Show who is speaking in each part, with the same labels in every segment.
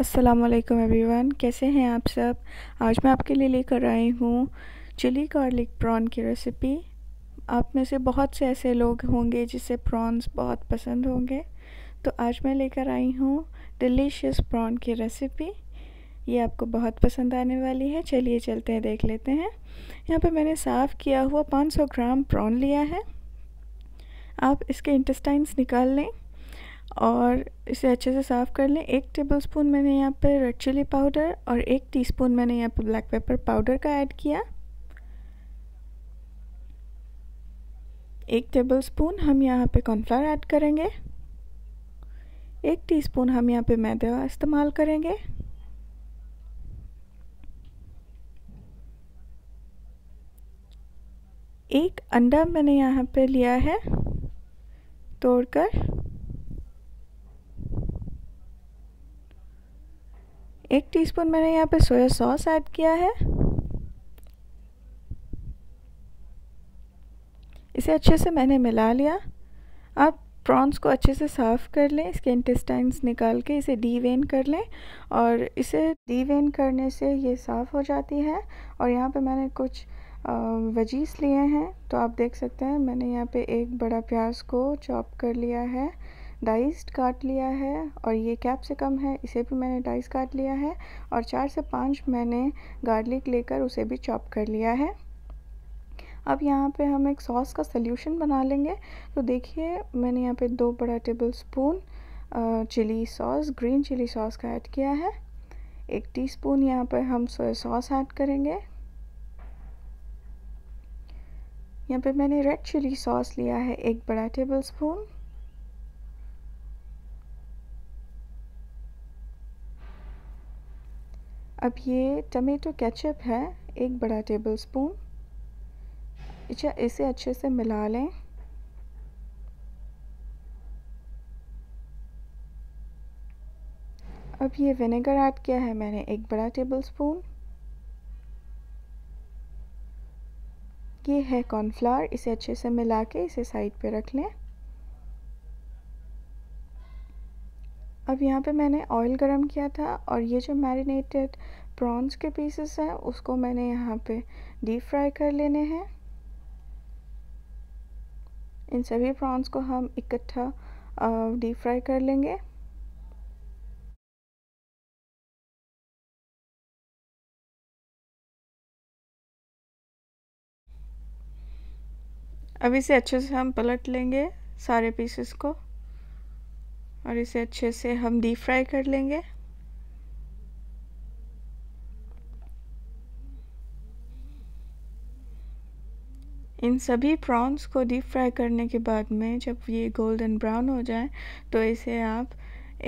Speaker 1: असलकम एवरीवन कैसे हैं आप सब आज मैं आपके लिए लेकर आई हूँ चिली गार्लिक प्रॉन की रेसिपी आप में से बहुत से ऐसे लोग होंगे जिसे प्रॉन्स बहुत पसंद होंगे तो आज मैं लेकर आई हूँ डिलीशियस प्रॉन की रेसिपी ये आपको बहुत पसंद आने वाली है चलिए चलते हैं देख लेते हैं यहाँ पे मैंने साफ़ किया हुआ 500 ग्राम प्रॉन लिया है आप इसके इंटेस्टाइन्स निकाल लें और इसे अच्छे से साफ़ कर लें एक टेबलस्पून मैंने यहाँ पर रेड चिली पाउडर और एक टीस्पून मैंने यहाँ पर ब्लैक पेपर पाउडर का ऐड किया एक टेबलस्पून हम यहाँ पे कॉर्नफ्लावर ऐड करेंगे एक टीस्पून हम यहाँ पे मैदे का इस्तेमाल करेंगे एक अंडा मैंने यहाँ पे लिया है तोड़कर एक टीस्पून मैंने यहाँ पे सोया सॉस ऐड किया है इसे अच्छे से मैंने मिला लिया आप प्रॉन्स को अच्छे से साफ़ कर लें इसके इंटेस्टाइंस निकाल के इसे डीवेन कर लें और इसे डीवेन करने से ये साफ़ हो जाती है और यहाँ पे मैंने कुछ वजीस लिए हैं तो आप देख सकते हैं मैंने यहाँ पे एक बड़ा प्याज को चॉप कर लिया है डाइस्ड काट लिया है और ये कैप्सिकम है इसे भी मैंने डाइस काट लिया है और चार से पाँच मैंने गार्लिक लेकर उसे भी चॉप कर लिया है अब यहाँ पे हम एक सॉस का सल्यूशन बना लेंगे तो देखिए मैंने यहाँ पे दो बड़ा tablespoon chili sauce green chili sauce का ऐड किया है एक टी स्पून यहाँ पर हम सोया सॉस ऐड करेंगे यहाँ पे मैंने रेड चिली सॉस लिया है एक बड़ा टेबल स्पून अब ये टमेटो केचप है एक बड़ा टेबल स्पून अच्छा इसे अच्छे से मिला लें अब ये विनेगर ऐड किया है मैंने एक बड़ा टेबल स्पून ये है कॉर्नफ्लावर इसे अच्छे से मिला के इसे साइड पे रख लें अब यहाँ पे मैंने ऑयल गरम किया था और ये जो मैरिनेटेड प्रॉन्स के पीसेस हैं उसको मैंने यहाँ पे डीप फ्राई कर लेने हैं इन सभी प्रॉन्स को हम इकट्ठा डीप फ्राई कर लेंगे अब इसे अच्छे से हम पलट लेंगे सारे पीसेस को और इसे अच्छे से हम डीप फ्राई कर लेंगे इन सभी प्रॉन्स को डीप फ्राई करने के बाद में जब ये गोल्डन ब्राउन हो जाए तो इसे आप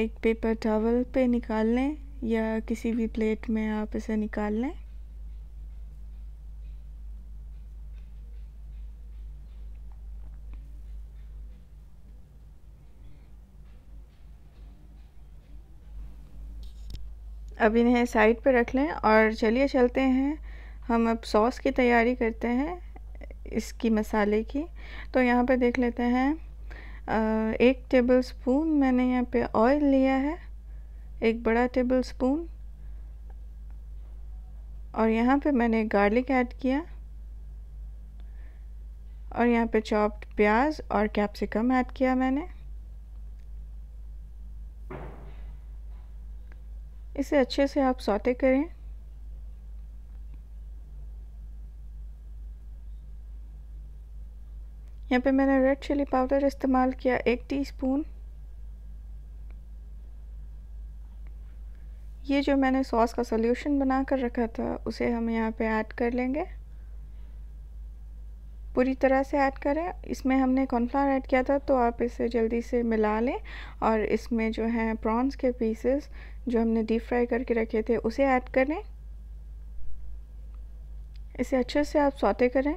Speaker 1: एक पेपर टॉवल पे निकाल लें या किसी भी प्लेट में आप इसे निकाल लें अब इन्हें साइड पर रख लें और चलिए चलते हैं हम अब सॉस की तैयारी करते हैं इसकी मसाले की तो यहाँ पर देख लेते हैं एक टेबल स्पून मैंने यहाँ पे ऑयल लिया है एक बड़ा टेबल स्पून और यहाँ पे मैंने गार्लिक ऐड किया और यहाँ पे चॉप्ड प्याज और कैप्सिकम ऐड किया मैंने इसे अच्छे से आप सौते करें यहाँ पे मैंने रेड चिली पाउडर इस्तेमाल किया एक टीस्पून ये जो मैंने सॉस का सोल्यूशन बना कर रखा था उसे हम यहाँ पे ऐड कर लेंगे पूरी तरह से ऐड करें इसमें हमने कॉर्नफ्लावर ऐड किया था तो आप इसे जल्दी से मिला लें और इसमें जो है प्रॉन्स के पीसेस जो हमने डीप फ्राई करके रखे थे उसे ऐड करें इसे अच्छे से आप सौते करें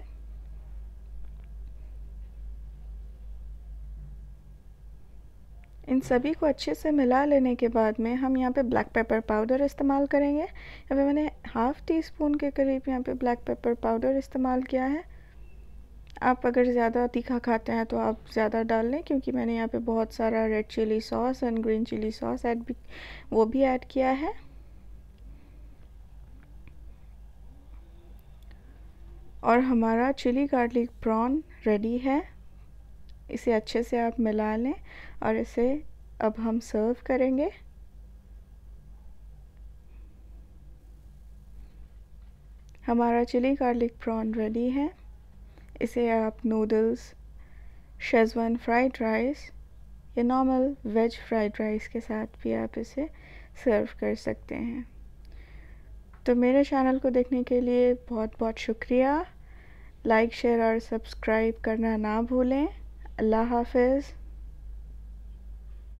Speaker 1: इन सभी को अच्छे से मिला लेने के बाद में हम यहाँ पे ब्लैक पेपर पाउडर इस्तेमाल करेंगे यहाँ पे मैंने हाफ़ टी स्पून के करीब यहाँ पे ब्लैक पेपर पाउडर इस्तेमाल किया है आप अगर ज़्यादा तीखा खाते हैं तो आप ज़्यादा डाल लें क्योंकि मैंने यहाँ पे बहुत सारा red chili sauce and green chili sauce add भी वो भी ऐड किया है और हमारा चिली गार्लिक प्रॉन रेडी है इसे अच्छे से आप मिला लें और इसे अब हम सर्व करेंगे हमारा चिली गार्लिक प्रॉन रेडी है इसे आप नूडल्स शेजवान फ्राइड राइस या नॉर्मल वेज फ्राइड राइस के साथ भी आप इसे सर्व कर सकते हैं तो मेरे चैनल को देखने के लिए बहुत बहुत शुक्रिया लाइक शेयर और सब्सक्राइब करना ना भूलें अल्लाह हाफिज़